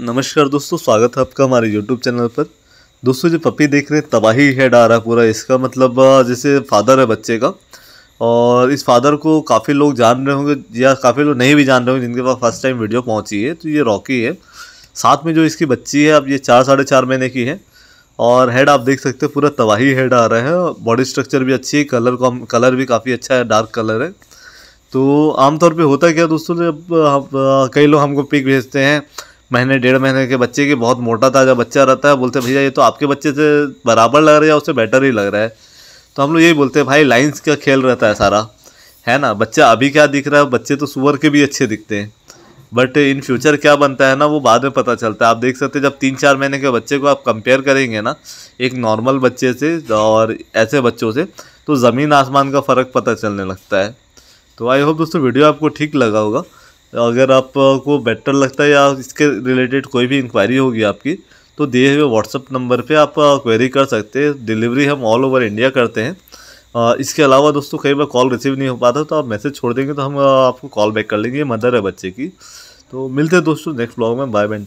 नमस्कार दोस्तों स्वागत है आपका हमारे यूट्यूब चैनल पर दोस्तों जो पपी देख रहे हैं तबाही है डारा पूरा इसका मतलब जैसे फादर है बच्चे का और इस फादर को काफ़ी लोग जान रहे होंगे या काफ़ी लोग नहीं भी जान रहे होंगे जिनके पास फर्स्ट टाइम वीडियो पहुंची है तो ये रॉकी है साथ में जो इसकी बच्ची है अब ये चार साढ़े चार महीने की है और हेड आप देख सकते हैं पूरा तबाही हेड आ रहा है बॉडी स्ट्रक्चर भी अच्छी है कलर कॉम कलर भी काफ़ी अच्छा है डार्क कलर है तो आमतौर पर होता क्या दोस्तों जब कई लोग हमको पिक भेजते हैं महीने डेढ़ महीने के बच्चे के बहुत मोटा ताज़ा बच्चा रहता है बोलते भैया ये तो आपके बच्चे से बराबर लग रहा है या उससे बेटर ही लग रहा है तो हम लोग यही बोलते हैं भाई लाइन्स का खेल रहता है सारा है ना बच्चा अभी क्या दिख रहा है बच्चे तो सुअर के भी अच्छे दिखते हैं बट इन फ्यूचर क्या बनता है ना वो बाद में पता चलता है आप देख सकते हैं जब तीन चार महीने के बच्चे को आप कंपेयर करेंगे ना एक नॉर्मल बच्चे से और ऐसे बच्चों से तो ज़मीन आसमान का फ़र्क पता चलने लगता है तो आई होप दोस्तों वीडियो आपको ठीक लगा होगा अगर आपको बेटर लगता है या इसके रिलेटेड कोई भी इंक्वायरी होगी आपकी तो दिए हुए व्हाट्सअप नंबर पे आप क्वेरी कर सकते हैं डिलीवरी हम ऑल ओवर इंडिया करते हैं इसके अलावा दोस्तों कई बार कॉल रिसीव नहीं हो पाता तो आप मैसेज छोड़ देंगे तो हम आपको कॉल बैक कर लेंगे मदर है बच्चे की तो मिलते हैं दोस्तों नेक्स्ट ब्लॉग में बाय बैंड